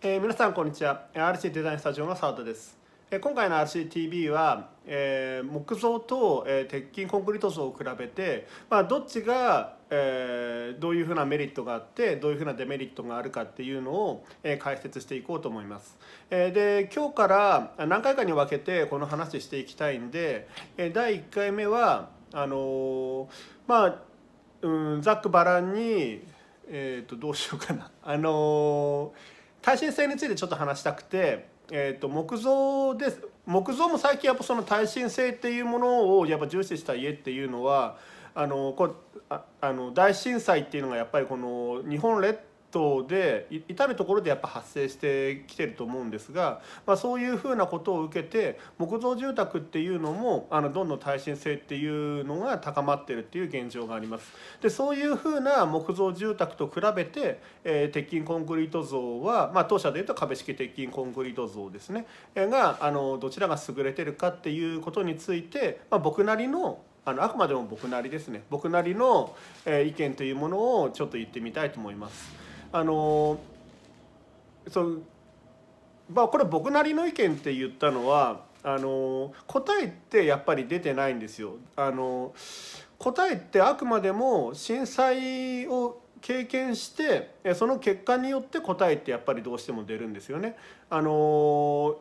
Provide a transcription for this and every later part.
えー、皆さんこんにちは RC デザインスタジオの澤田です、えー、今回の RCTV は、えー、木造と、えー、鉄筋コンクリート像を比べて、まあ、どっちが、えー、どういうふうなメリットがあってどういうふうなデメリットがあるかっていうのを、えー、解説していこうと思います、えー、で今日から何回かに分けてこの話していきたいんで、えー、第1回目はあのー、まあ、うん、ざっくばらんにえっ、ー、とどうしようかなあのー耐震性についてちょっと話したくて、えー、と木造です木造も最近やっぱその耐震性っていうものをやっぱ重視した家っていうのはあのこああの大震災っていうのがやっぱりこの日本列等で至る所でやっぱ発生してきてると思うんですが、まあ、そういうふうなことを受けて木造住宅っていうのもあのどんどん耐震性っていうのが高まってるっていう現状があります。でそういうふうな木造住宅と比べて、えー、鉄筋コンクリート像は、まあ、当社でいうと壁式鉄筋コンクリート像ですねがあのどちらが優れてるかっていうことについて、まあ、僕なりのあのあくまでも僕なりですね僕なりの、えー、意見というものをちょっと言ってみたいと思います。あのそうまあこれ僕なりの意見って言ったのはあの答えってやっぱり出てないんですよ。あの答えってあくまでも震災を経験してその結果によって答えってやっぱりどうしても出るんですよね。あの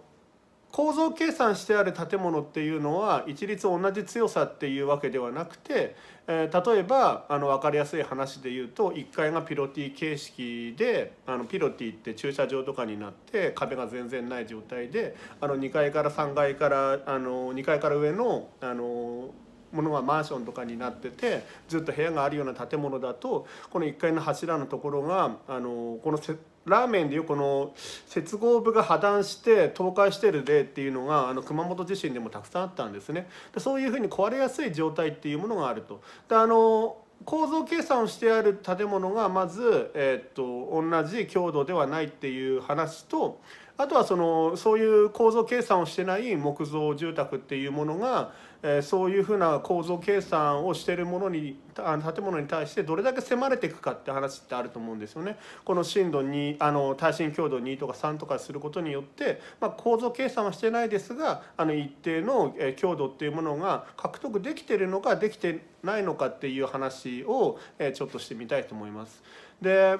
構造計算してある建物っていうのは一律同じ強さっていうわけではなくて、えー、例えばあの分かりやすい話で言うと1階がピロティ形式であのピロティって駐車場とかになって壁が全然ない状態であの2階から3階からあの2階から上のあのものがマンションとかになっててずっと部屋があるような建物だとこの1階の柱のところがあのこの設定ラーメンでいうこの接合部が破断して倒壊してる例っていうのがあの熊本地震でもたくさんあったんですねでそういうふうに壊れやすい状態っていうものがあるとであの構造計算をしてある建物がまず、えー、っと同じ強度ではないっていう話とあとはそのそういう構造計算をしてない木造住宅っていうものが、えー、そういうふうな構造計算をしてるものにあの建物に対してどれだけ迫れていくかって話ってあると思うんですよね。この震度2あの耐震強度2とか3とかすることによって、まあ、構造計算はしてないですがあの一定の強度っていうものが獲得できてるのかできてないのかっていう話を、えちょっとしてみたいと思います。で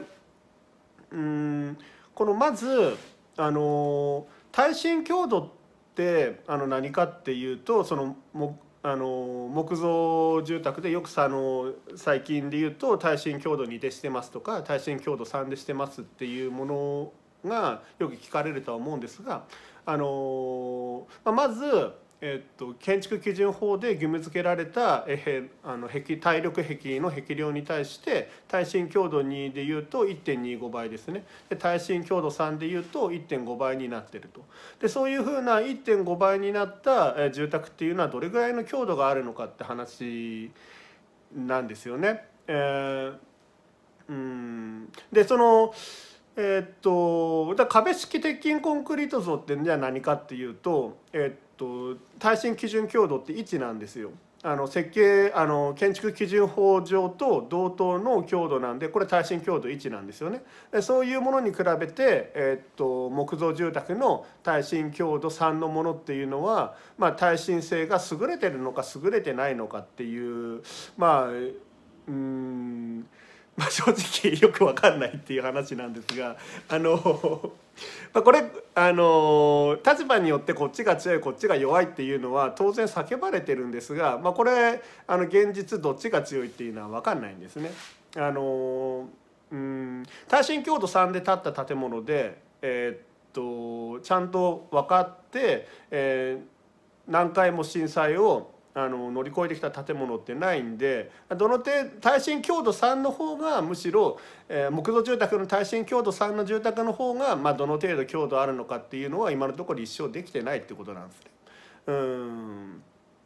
うんこのまずあの耐震強度ってあの何かっていうとそのもあの木造住宅でよくあの最近で言うと耐震強度2でしてますとか耐震強度3でしてますっていうものがよく聞かれるとは思うんですがあの、まあ、まずえっと、建築基準法で義務付けられた、えへあの壁体力壁の壁量に対して耐震強度2でいうと1.25倍ですねで耐震強度3でいうと1.5倍になってるとでそういうふうな1.5倍になった住宅っていうのはどれぐらいの強度があるのかって話なんですよね。えー、うんでそのえー、っとだ壁式鉄筋コンクリート像ってじゃあ何かっていうとえー、っとと耐震基準強度って1なんですよ。あの設計あの建築基準法上と同等の強度なんでこれ耐震強度1なんですよねそういうものに比べて、えっと木造住宅の耐震強度3のものっていうのは、まあ、耐震性が優れてるのか優れてないのかっていうまあうんまあ、正直よくわかんないっていう話なんですがあのまあこれあの立場によってこっちが強いこっちが弱いっていうのは当然叫ばれてるんですが、まあ、これあの現実どっちが強いっていうのはわかんないんですね。あのうん耐震強度3で建った建物で、えー、っとちゃんと分かって、えー、何回も震災をあの乗り越えてきた建物ってないんでどの程度耐震強度3の方がむしろ、えー、木造住宅の耐震強度3の住宅の方が、まあ、どの程度強度あるのかっていうのは今のところ一生できてないってことなんですね。うん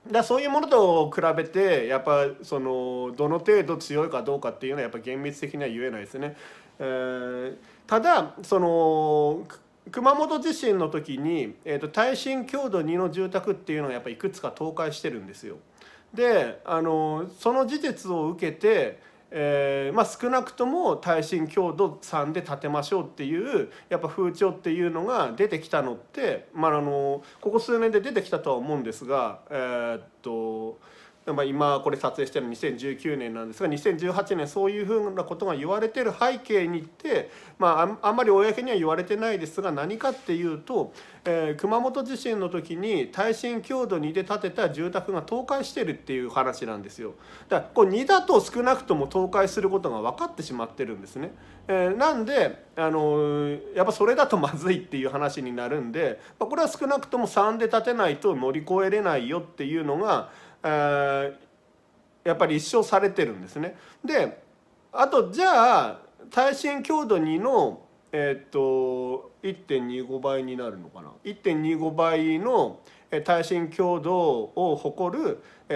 だそういうものと比べてやっぱそのどの程度強いかどうかっていうのはやっぱ厳密的には言えないですね。えー、ただその熊本地震の時に、えーと、耐震強度2の住宅っていうのをやっぱいくつか倒壊してるんですよ。であのその事実を受けて、えーまあ、少なくとも耐震強度3で建てましょうっていうやっぱ風潮っていうのが出てきたのって、まあ、あのここ数年で出てきたとは思うんですが、えー、っとまあ、今これ撮影してるの2019年なんですが2018年そういうふうなことが言われてる背景にって、まあ、あんまり公には言われてないですが何かっていうと、えー、熊本地震の時に耐震強度2で建てた住宅が倒壊してるっていう話なんですよ。だからこ2だと少なくとも倒壊することが分かってしまってるんですね。えー、なんで、あのー、やっぱそれだとまずいっていう話になるんで、まあ、これは少なくとも3で建てないと乗り越えれないよっていうのが。えー、やっぱり一生されてるんですね。であとじゃあ耐震強度2の、えー、っと1.25倍になるのかな1.25倍の耐震強度を誇る、え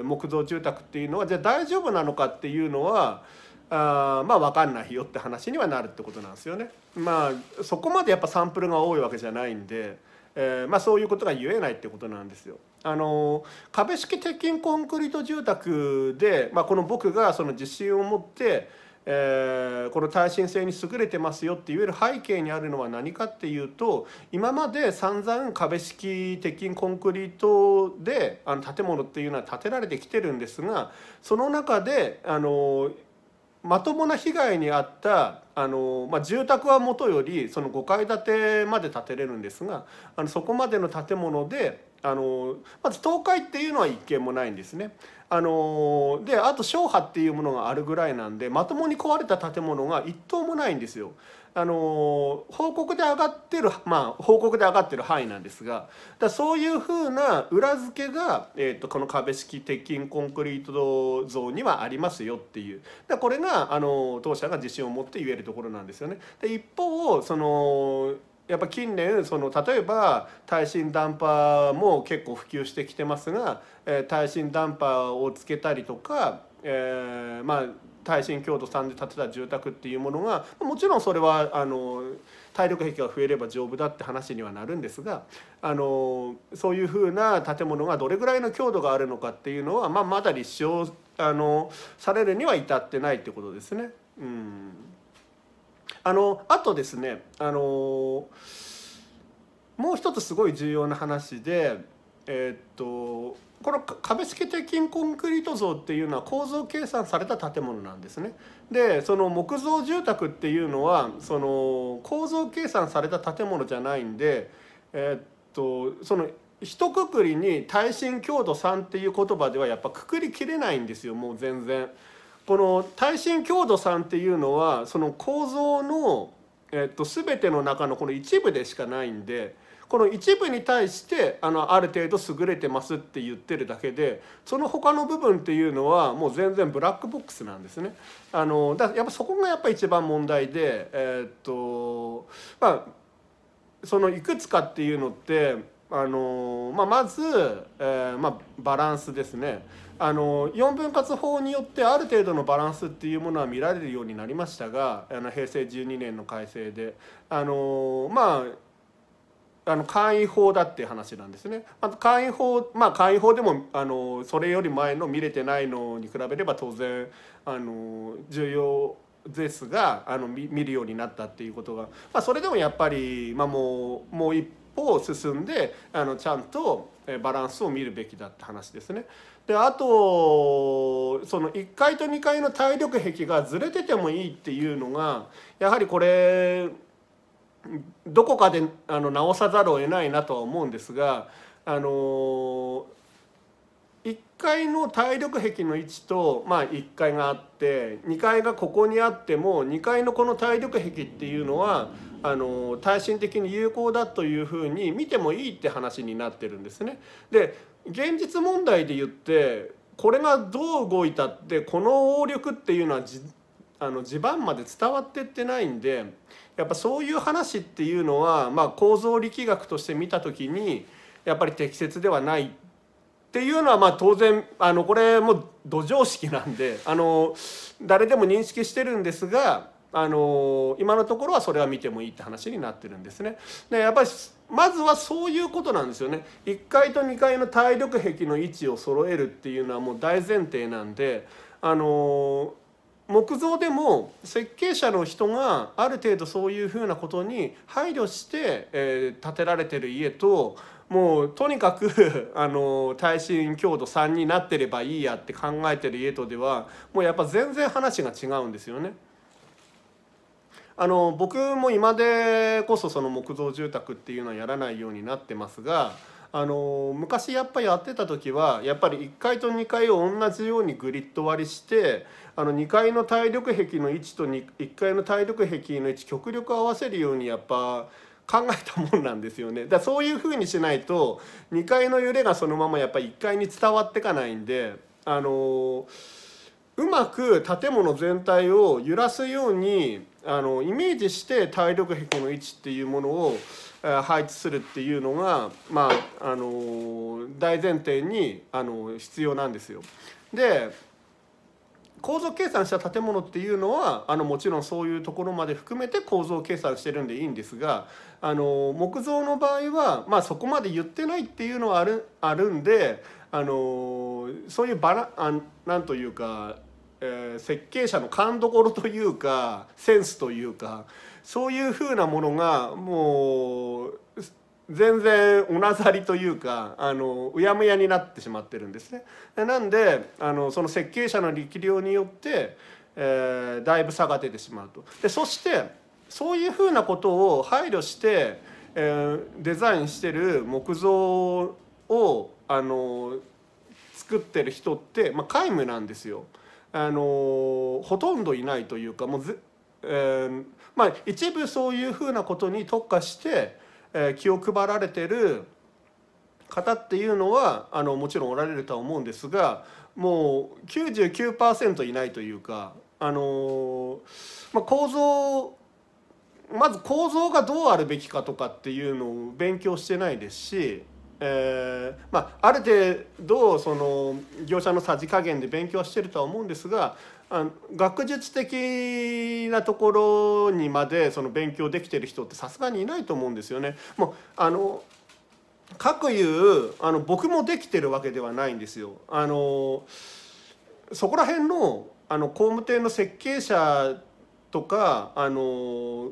ー、木造住宅っていうのはじゃあ大丈夫なのかっていうのはあまあ分かんないよって話にはなるってことなんですよね。まあそこまでやっぱサンプルが多いわけじゃないんで、えー、まあそういうことが言えないってことなんですよ。あの壁式鉄筋コンクリート住宅で、まあ、この僕がその自信を持って、えー、この耐震性に優れてますよって言える背景にあるのは何かっていうと今まで散々壁式鉄筋コンクリートであの建物っていうのは建てられてきてるんですがその中であのまともな被害に遭ったあの、まあ、住宅はもとよりその5階建てまで建てれるんですがあのそこまでの建物であのまず倒壊っていうのは一件もないんですね。あのであと小波っていうものがあるぐらいなんでまともに壊れた建物が一棟もないんですよ。あの報告で上がってるまあ報告で上がってる範囲なんですがだそういうふうな裏付けが、えーと、この壁式鉄筋コンクリート像にはありますよっていうだこれがあの当社が自信を持って言えるところなんですよね。で一方そのやっぱ近年その例えば耐震ダンパーも結構普及してきてますが、えー、耐震ダンパーをつけたりとか、えー、まあ耐震強度3で建てた住宅っていうものがもちろんそれはあの体力壁が増えれば丈夫だって話にはなるんですがあのそういうふうな建物がどれぐらいの強度があるのかっていうのは、まあ、まだ立証あのされるには至ってないってことですね。うんあのあとですねあのもう一つすごい重要な話でえー、っとこの壁付鉄筋コンクリート像っていうのは構造計算された建物なんですね。でその木造住宅っていうのはその構造計算された建物じゃないんで、えー、っとその一括りに耐震強度3っていう言葉ではやっぱくくりきれないんですよもう全然。この耐震強度3っていうのはその構造の、えー、っと、全ての中のこの一部でしかないんで。この一部に対してあのある程度優れてますって言ってるだけでその他の部分っていうのはもう全然ブラックボックスなんですね。あのだやっぱそこがやっぱ一番問題で、えー、っとまあ、そのいくつかっていうのってあの、まあ、まず、えー、まあ、バランスですね。あの4分割法によってある程度のバランスっていうものは見られるようになりましたがあの平成12年の改正で。あのまああの簡易法だって話なんですね。まあ、簡易法まあ簡易法でもあのそれより前の見れてないのに比べれば当然あの重要ですがあの見るようになったっていうことが、まあ、それでもやっぱり、まあ、もうもう一歩進んであのちゃんとバランスを見るべきだって話ですね。であとその1階と2階の体力壁がずれててもいいっていうのがやはりこれどこかであの直さざるを得ないなとは思うんですがあの1階の体力壁の位置と、まあ、1階があって2階がここにあっても2階のこの体力壁っていうのはあの耐震的に有効だというふうに見てもいいって話になってるんですね。で現実問題で言ってこれがどう動いたってこの応力っていうのはあの地盤まで伝わってってないんでやっぱそういう話っていうのは、まあ、構造力学として見た時にやっぱり適切ではないっていうのはまあ当然あのこれも土壌式なんであの誰でも認識してるんですがあの今のところはそれは見てもいいって話になってるんですね。でやっぱりまずはそういうことなんですよね。1階と2階の体力壁の位置を揃えるっていうのはもう大前提なんであの木造でも設計者の人がある程度そういうふうなことに配慮して、えー、建てられてる家ともうとにかく あの耐震強度3になってればいいやって考えてる家とではもうやっぱ全然話が違うんですよね。あの僕も今でこそその木造住宅っていうのはやらないようになってますがあの昔やっぱやってた時はやっぱり1階と2階を同じようにグリッド割りしてあの2階の体力壁の位置と1階の体力壁の位置極力合わせるようにやっぱ考えたもんなんですよねだそういう風にしないと2階の揺れがそのままやっぱり1階に伝わってかないんであのうまく建物全体を揺らすようにあのイメージして体力壁の位置っていうものを配置するっていうのが、まあ、あの大前提にあの必要なんですよ。で構造計算した建物っていうのはあのもちろんそういうところまで含めて構造計算してるんでいいんですがあの木造の場合は、まあ、そこまで言ってないっていうのはあるあるんであのそういうバラあなんというかえー、設計者の勘どころというかセンスというかそういうふうなものがもう全然おなざりというかあのうやむやになってしまってるんですね。なんであのその設計者の力量によって、えー、だいぶ差が出てしまうと。でそしてそういうふうなことを配慮して、えー、デザインしてる木造をあの作ってる人って、まあ、皆無なんですよ。あのー、ほとんどいないというかもうぜ、えー、まあ、一部そういうふうなことに特化して、えー、気を配られてる方っていうのはあのもちろんおられるとは思うんですがもう99%いないというか、あのまあ、構造まず構造がどうあるべきかとかっていうのを勉強してないですしえー、まあ、ある程度その業者のさじ加減で勉強してるとは思うんですがあの学術的なところにまでその勉強できてる人ってさすがにいないと思うんですよね。もうあのかくいうあの僕もできてるわけではないんですよ。あのそこら辺のあの工務店の設計者とかあの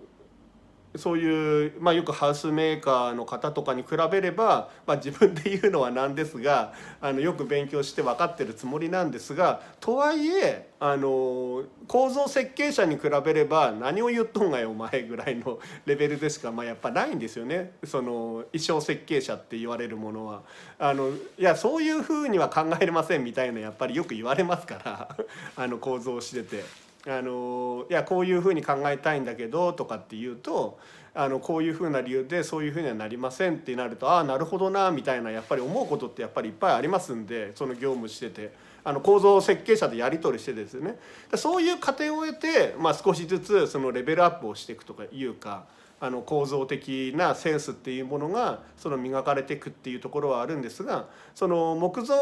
そういう、まあ、よくハウスメーカーの方とかに比べれば、まあ、自分で言うのはなんですがあのよく勉強して分かってるつもりなんですがとはいえあの構造設計者に比べれば何を言っとんがよお前ぐらいの レベルでしか、まあ、やっぱないんですよねその衣装設計者って言われるものは。あのいやそういうふうには考えれませんみたいなやっぱりよく言われますから あの構造をしてて。あのいやこういうふうに考えたいんだけどとかっていうとあのこういうふうな理由でそういうふうにはなりませんってなるとああなるほどなみたいなやっぱり思うことってやっぱりいっぱいありますんでその業務しててあの構造設計者でやり取りしてですねそういう過程を得て、まあ、少しずつそのレベルアップをしていくとかいうか。あの構造的なセンスっていうものがその磨かれていくっていうところはあるんですがその木造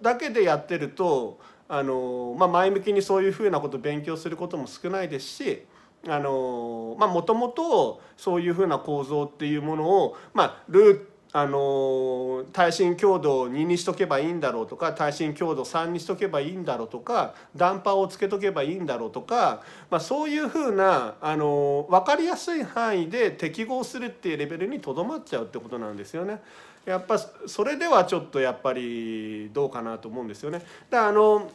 だけでやってるとあの、まあ、前向きにそういうふうなことを勉強することも少ないですしもともとそういうふうな構造っていうものを、まあ、ルあの耐震強度を2にしとけばいいんだろうとか耐震強度3にしとけばいいんだろうとかダンパーをつけとけばいいんだろうとか、まあ、そういうふうな、あの分かりやすい範囲で適合するっていうレベルにとどまっちゃうってことなんですよね。やっぱそれではちょっとやっぱりどうかなと思うんですよね。であの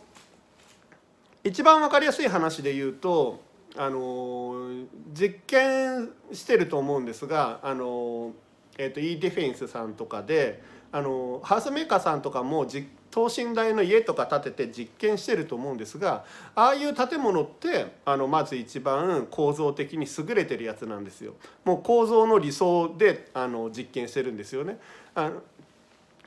一番わかりやすい話で言うとあの実験してると思うんですがあの、えーと、と e ディフェンスさんとかであのハウスメーカーさんとかも実等身大の家とか建てて実験してると思うんですがああいう建物ってあのまず一番構造的に優れてるやつなんですよ。もう構造の理想であの実験してるんですよね。あの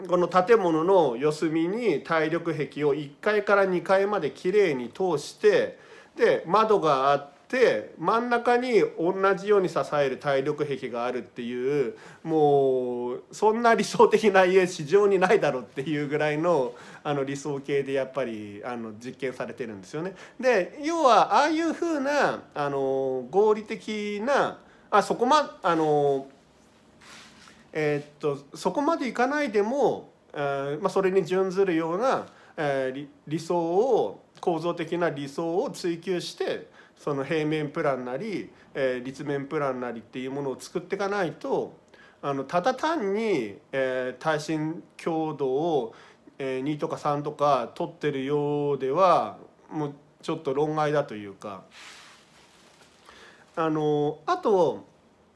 この建物の四隅に体力壁を1階から2階まできれいに通してで窓があって真ん中に同じように支える体力壁があるっていうもうそんな理想的な家市場にないだろうっていうぐらいのあの理想系でやっぱりあの実験されてるんですよね。で要はああいうふうなあの合理的なあそこまあのえー、っとそこまでいかないでも、えー、まあ、それに準ずるような、えー、理想を構造的な理想を追求してその平面プランなり、えー、立面プランなりっていうものを作っていかないとあのただ単に、えー、耐震強度を、えー、2とか3とか取ってるようではもうちょっと論外だというか。あのあと、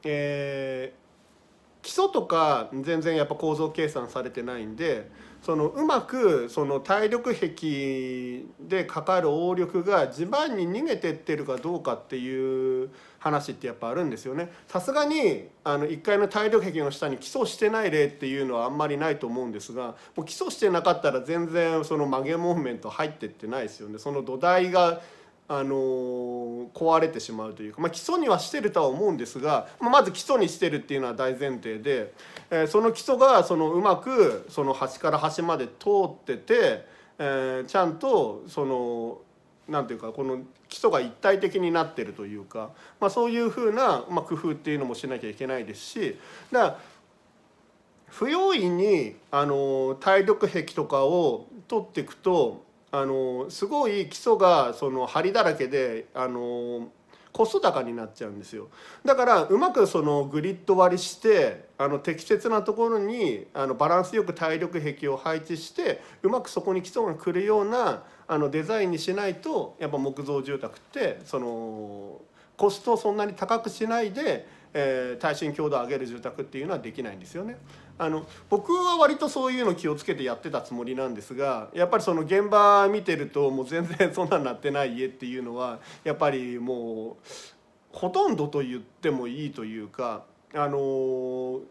えー、基礎とか全然やっぱ構造計算されてないんで。そのうまくその体力壁でかかる応力が地盤に逃げてってるかどうかっていう話ってやっぱあるんですよね。さすがにあの1階の体力壁の下に基礎してない例っていうのはあんまりないと思うんですがもう基礎してなかったら全然その曲げモーメント入ってってないですよね。その土台があのー、壊れてしまうというか、まあ、基礎にはしてるとは思うんですが、まあ、まず基礎にしてるっていうのは大前提で、えー、その基礎がそのうまくその端から端まで通ってて、えー、ちゃんとその何て言うかこの基礎が一体的になってるというか、まあ、そういうふうな、ま工夫っていうのもしなきゃいけないですしだから不用意にあの体力壁とかを取っていくとあのすごい基礎がその張りだらけであのコスト高になっちゃうんですよだからうまくそのグリッド割りしてあの適切なところにあのバランスよく体力壁を配置してうまくそこに基礎が来るようなあのデザインにしないとやっぱ木造住宅ってそのコストをそんなに高くしないで、えー、耐震強度を上げる住宅っていうのはできないんですよね。あの僕は割とそういうの気をつけてやってたつもりなんですがやっぱりその現場見てるともう全然そんなんなってない家っていうのはやっぱりもうほとんどと言ってもいいというかあの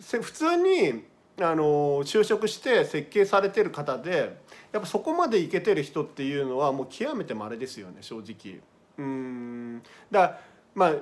普通にあの就職して設計されてる方でやっぱそこまでいけてる人っていうのはもう極めて稀ですよね正直。うんだまあ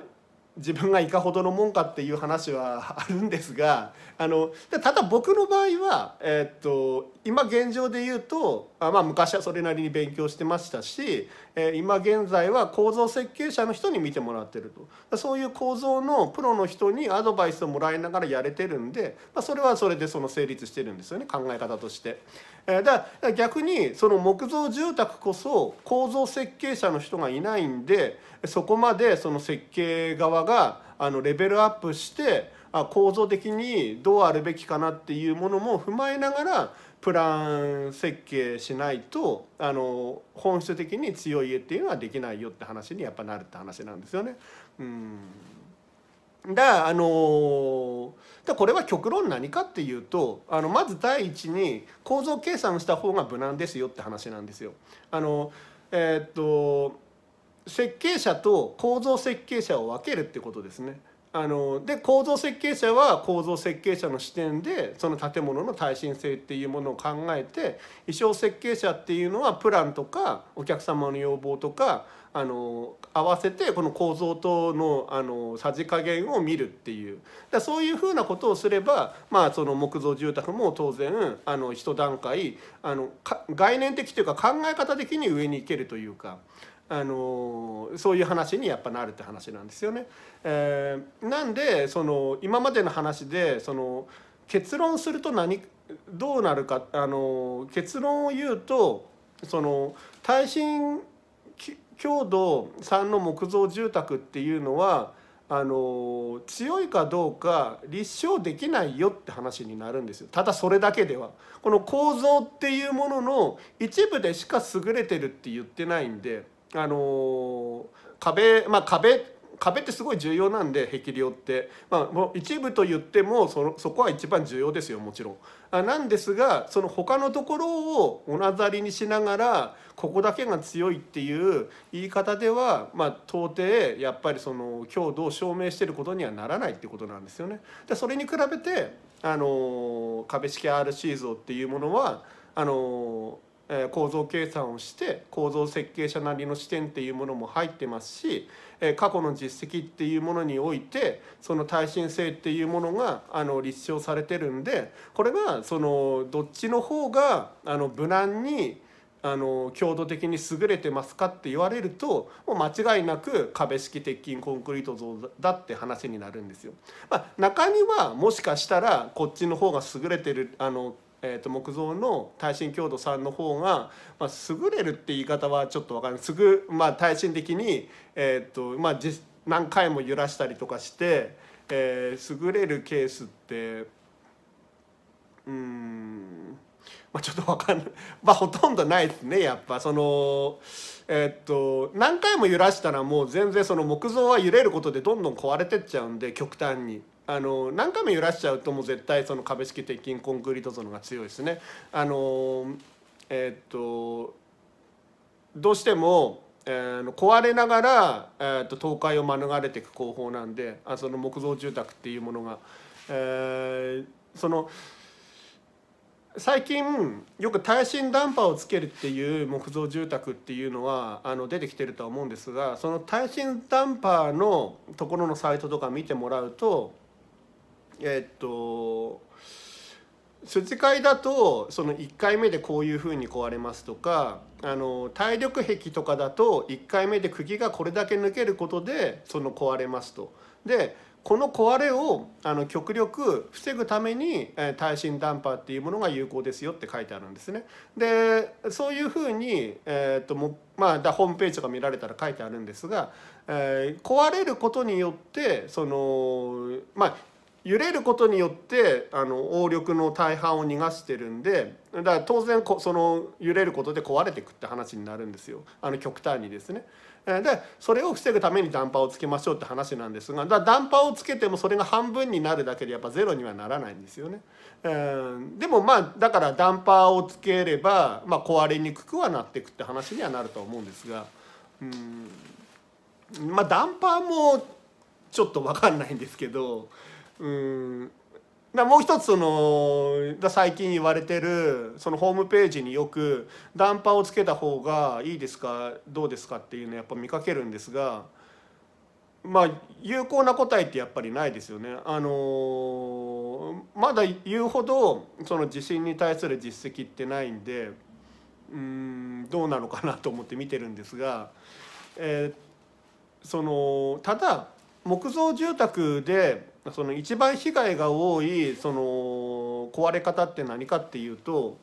自分がいかほどのもんかっていう話はあるんですがあのただ僕の場合は、えー、っと今現状で言うとあ、まあ、昔はそれなりに勉強してましたし、えー、今現在は構造設計者の人に見てもらってるとそういう構造のプロの人にアドバイスをもらいながらやれてるんで、まあ、それはそれでその成立してるんですよね考え方として。えー、だから逆にその木造住宅こそ構造設計者の人がいないんでそこまでその設計側があのレベルアップしてあ構造的にどうあるべきかなっていうものも踏まえながらプラン設計しないとあの本質的に強い家っていうのはできないよって話にやっぱなるって話なんですよね。うんだあのーでこれは極論何かっていうとあのまず第一に構造計算した方が無難ですよって話なんですよ。あのえー、っと設計者と構造設計者を分けるってことですね。あので構造設計者は構造設計者の視点でその建物の耐震性っていうものを考えて衣装設計者っていうのはプランとかお客様の要望とかあの合わせてこの構造とのあのさじ加減を見るっていうだそういうふうなことをすれば、まあ、その木造住宅も当然あの一段階あの概念的というか考え方的に上に行けるというか。あのそういう話にやっぱなるって話なんですよね。えー、なんでその今までの話でその結論すると何どうなるかあの結論を言うとその耐震強度3の木造住宅っていうのはあの強いかどうか立証できないよって話になるんですよただそれだけではこの構造っていうものの一部でしか優れてるって言ってないんであの壁まあ壁壁ってすごい重要なんで壁量って、まあ、もう一部と言ってもそのそこは一番重要ですよもちろんあ。なんですがその他のところをおなざりにしながらここだけが強いっていう言い方では、まあ、到底やっぱりその強度を証明していることにはならないってことなんですよね。でそれに比べてあの壁式 r ーズっていうものはあのー構造計算をして構造設計者なりの視点っていうものも入ってますし過去の実績っていうものにおいてその耐震性っていうものがあの立証されてるんでこれがそのどっちの方があの無難にあの強度的に優れてますかって言われるともう間違いなく壁式鉄筋コンクリート像だって話になるんですよ。まあ、中にはもしかしたらこっちの方が優れてるあのえー、と木造の耐震強度3の方が、まあ、優れるって言い方はちょっと分かんないすぐ、まあ、耐震的に、えーとまあ、何回も揺らしたりとかして、えー、優れるケースってうん。まあ、ちょっと分かんない、まあ、ほとんどないですねやっぱそのえっと何回も揺らしたらもう全然その木造は揺れることでどんどん壊れてっちゃうんで極端に。あの何回も揺らしちゃうともう絶対その壁式鉄筋コンクリートゾのが強いですね。あのえっとどうしてもえー、壊れながら、えー、と倒壊を免れていく工法なんであその木造住宅っていうものが、えー、その最近よく耐震ダンパーをつけるっていう木造住宅っていうのはあの出てきてるとは思うんですがその耐震ダンパーのところのサイトとか見てもらうとえっと筋交いだとその1回目でこういうふうに壊れますとかあの体力壁とかだと1回目で釘がこれだけ抜けることでその壊れますと。でこの壊れをあの極力防ぐために、え耐震ダンパーっていうものが有効ですよって書いてあるんですね。でそういうふうに、えーともまあ、だホームページとか見られたら書いてあるんですが、えー、壊れることによってその、まあ、揺れることによってあの応力の大半を逃がしてるんでだから当然こその揺れることで壊れていくって話になるんですよあの極端にですね。でそれを防ぐためにダンパーをつけましょうって話なんですがだダンパーをつけてもそれが半分になるだけでやっぱゼロにはならないんですよね。えー、でもまあだからダンパーをつければ、まあ、壊れにくくはなっていくって話にはなると思うんですがうんまあダンパーもちょっと分かんないんですけど。うんだもう一つそのだ最近言われてるそのホームページによくダンパーをつけた方がいいですかどうですかっていうのやっぱ見かけるんですがまあ有効な答えってやっぱりないですよね。あのまだ言うほどその地震に対する実績ってないんでうんどうなのかなと思って見てるんですが、えー、そのただ木造住宅でその一番被害が多いその壊れ方って何かっていうと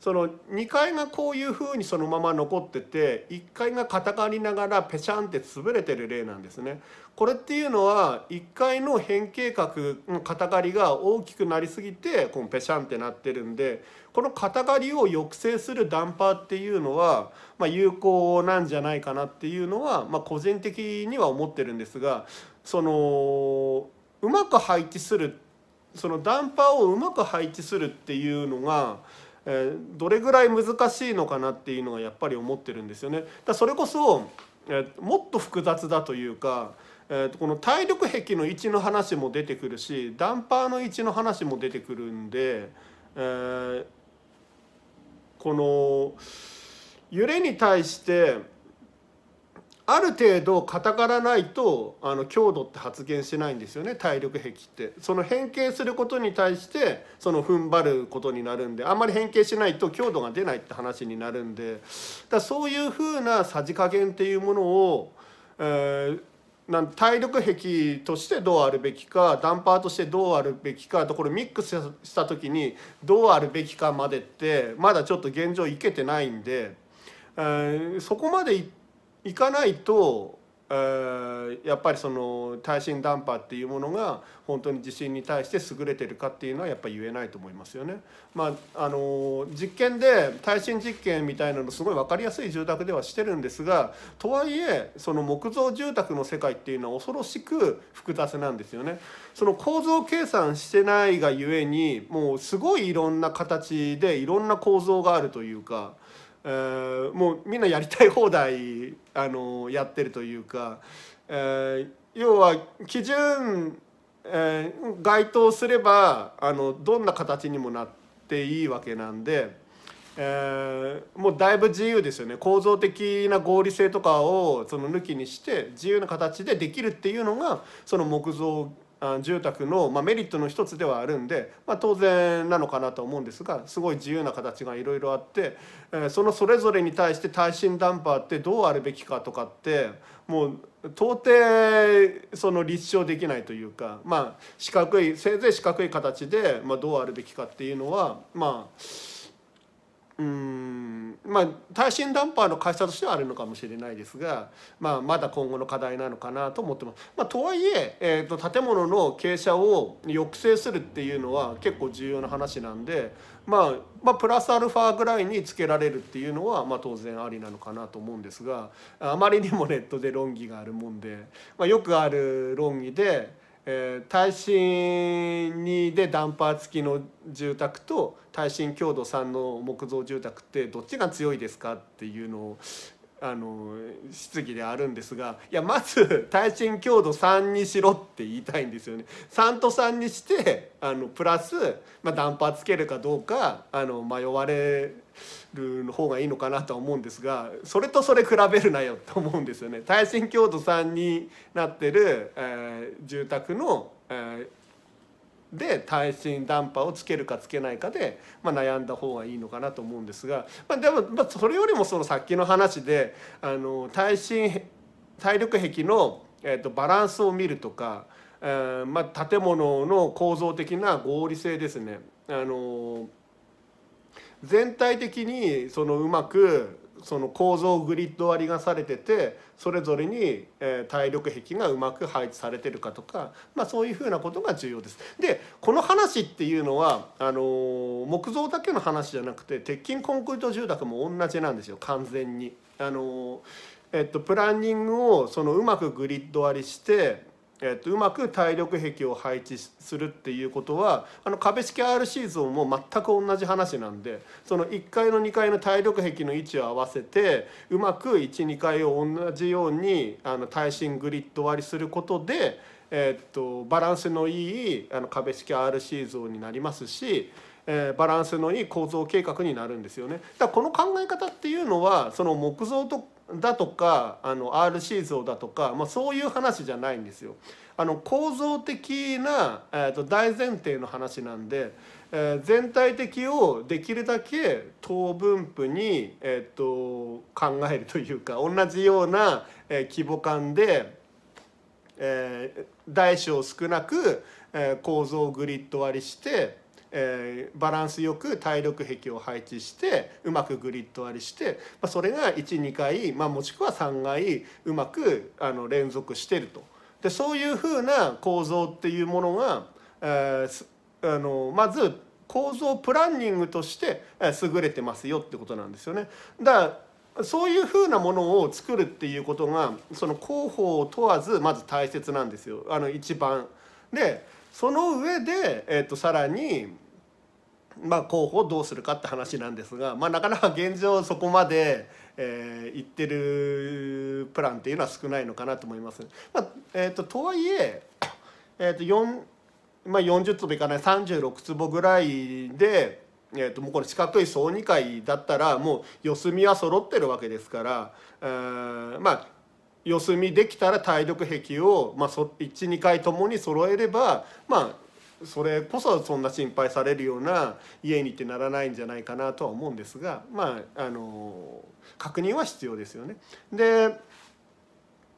その2階がこういうふうにそのまま残ってて1階が肩側りながらぺちゃんって潰れてる例なんですね。これっていうのは1階の変形角の肩刈りが大きくなりすぎてこのぺちゃんってなってるんでこの肩刈りを抑制するダンパーっていうのは、まあ、有効なんじゃないかなっていうのは、まあ、個人的には思ってるんですがそのうまく配置するそのダンパーをうまく配置するっていうのが、えー、どれぐらい難しいのかなっていうのがやっぱり思ってるんですよね。だそれこそ、えー、もっと複雑だというか、えー、この体力壁の位置の話も出てくるしダンパーの位置の話も出てくるんで、えー、この揺れに対して。ある程度固からないとあの強度って発現しないんですよね体力壁ってその変形することに対してその踏ん張ることになるんであんまり変形しないと強度が出ないって話になるんでだそういうふうなさじ加減っていうものを、えー、なん体力壁としてどうあるべきかダンパーとしてどうあるべきかとこれミックスした時にどうあるべきかまでってまだちょっと現状いけてないんで、えー、そこまでいって行かないと、えー、やっぱりその耐震ダンパーっていうものが本当に地震に対して優れてるかっていうのはやっぱ言えないと思いますよね。まあ、あの実験で耐震実験みたいなのすごい分かりやすい住宅ではしてるんですがとはいえその木造住宅の世界っていうのは恐ろしく複雑なんですよね。その構造計算してないがゆえにもうすごいいろんな形でいろんな構造があるというか。えー、もうみんなやりたい放題あのやってるというか、えー、要は基準、えー、該当すればあのどんな形にもなっていいわけなんで。えー、もうだいぶ自由ですよね構造的な合理性とかをその抜きにして自由な形でできるっていうのがその木造住宅の、まメリットの一つではあるんで、ま当然なのかなと思うんですがすごい自由な形がいろいろあって、えそのそれぞれに対して耐震ダンパーってどうあるべきかとかってもう到底その立証できないというか、まあ、四角いせいぜい四角い形で、まどうあるべきかっていうのはまあうんまあ耐震ダンパーの会社としてはあるのかもしれないですが、まあ、まだ今後の課題なのかなと思ってます。まあ、とはいええーと、建物の傾斜を抑制するっていうのは結構重要な話なんで、まあ、まあプラスアルファぐらいにつけられるっていうのは、まあ、当然ありなのかなと思うんですがあまりにもネットで論議があるもんで、まあ、よくある論議で。えー、耐震2でダンパー付きの住宅と耐震強度3の木造住宅ってどっちが強いですかっていうのをあの質疑であるんですがいやまず耐震強度3にしろって言いたいんですよね3と3にしてあのプラス、まあ、ダンパーつけるかどうかあの迷われるの方がいいのかなとは思うんですがそれとそれ比べるなよと思うんですよね。耐震強度3になってる、えー、住宅の、えー、で耐震ダンパーをつけるかつけないかで、まあ、悩んだ方がいいのかなと思うんですが、まあ、でも、まあ、それよりもそのさっきの話であの耐震体力壁の、えーと、バランスを見るとか、えーまあ、建物の構造的な合理性ですね。あの全体的にそのうまくその構造グリッド割りがされててそれぞれに体力壁がうまく配置されてるかとか、まあ、そういうふうなことが重要です。でこの話っていうのはあの木造だけの話じゃなくて鉄筋コンクリート住宅も同じなんですよ完全に。あのえっと、プランニングをそのうまくグリッド割りしてえっとうまく体力壁を配置するっていうことはあの壁式 R シーズンも全く同じ話なんでその1階の2階の体力壁の位置を合わせてうまく12階を同じようにあの耐震グリッド割りすることで、えっとバランスのいいあの壁式 R シーズンになりますし。えー、バランスのいい構造計画になるんですよねだからこの考え方っていうのはその木造とだとかあの RC 像だとか、まあ、そういう話じゃないんですよ。あの構造的な、えー、と大前提の話なんで、えー、全体的をできるだけ等分布に、えー、と考えるというか同じような、えー、規模感で、えー、大小少なく、えー、構造グリッド割りして。えー、バランスよく体力壁を配置してうまくグリッド割りして、まあ、それが12回、まあ、もしくは3回うまくあの連続してると。でそういうふうな構造っていうものが、えー、あのまず構造プランニングとして優れてますよってことなんですよね。だそういうふうなものを作るっていうことがその広報を問わずまず大切なんですよあの一番。でその上で、えーと、とさらにまあ、候補をどうするかって話なんですが、まあ、なかなか現状そこまで、えー、いってるプランっていうのは少ないのかなと思います。まあえーと、とはいええーと4まあ、40坪いかない36坪ぐらいで、えーと、もうこれ四角い総二階だったらもう四隅は揃ってるわけですから、えー、まあ四隅できたら体力壁を、まあ、12階ともに揃えれば、まあ、それこそそんな心配されるような家にってならないんじゃないかなとは思うんですがまああの確認は必要ですよね。で、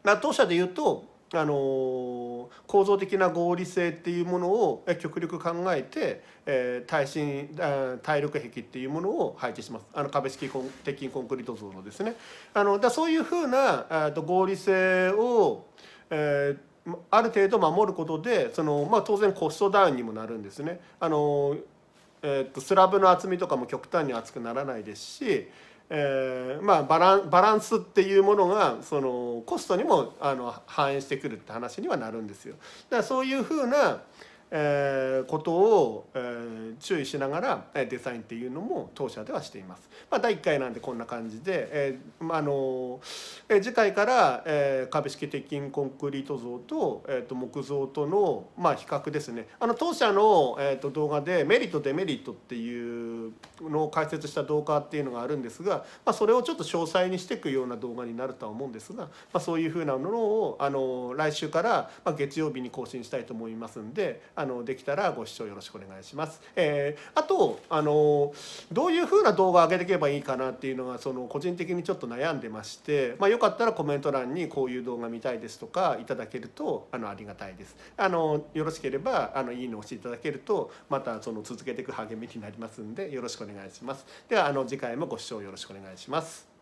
まあ、当社で言うとあの構造的な合理性っていうものを極力考えて、えー、耐震耐力壁っていうものを配置しますあの壁式鉄筋コンクリート像のですねあのだそういうふうなと合理性を、えーある程度守ることでその、まあ、当然コストダウンにもなるんですねあの、えー、っとスラブの厚みとかも極端に厚くならないですし、えーまあ、バランバランスっていうものがそのコストにもあの反映してくるって話にはなるんですよ。だからそういうふうなえー、ことを、えー、注意しながらデザインっていうのも当社ではしています。まあ、第1回なんでこんな感じで、えーまあのえー、次回から、えー、株式鉄筋コンクリート像と,、えー、と木造との、まあ、比較ですねあの当社の、えー、と動画でメリットデメリットっていうのを解説した動画っていうのがあるんですが、まあ、それをちょっと詳細にしていくような動画になるとは思うんですが、まあ、そういうふうなものを、あの来週から、まあ、月曜日に更新したいと思いますんで。あのできたらご視聴よろしくお願いします。えー、あとあのどういう風な動画上げていけばいいかなっていうのがその個人的にちょっと悩んでまして、まあ、よかったらコメント欄にこういう動画見たいですとかいただけるとあのありがたいです。あのよろしければあのいいねを押していただけるとまたその続けていく励みになりますんでよろしくお願いします。ではあの次回もご視聴よろしくお願いします。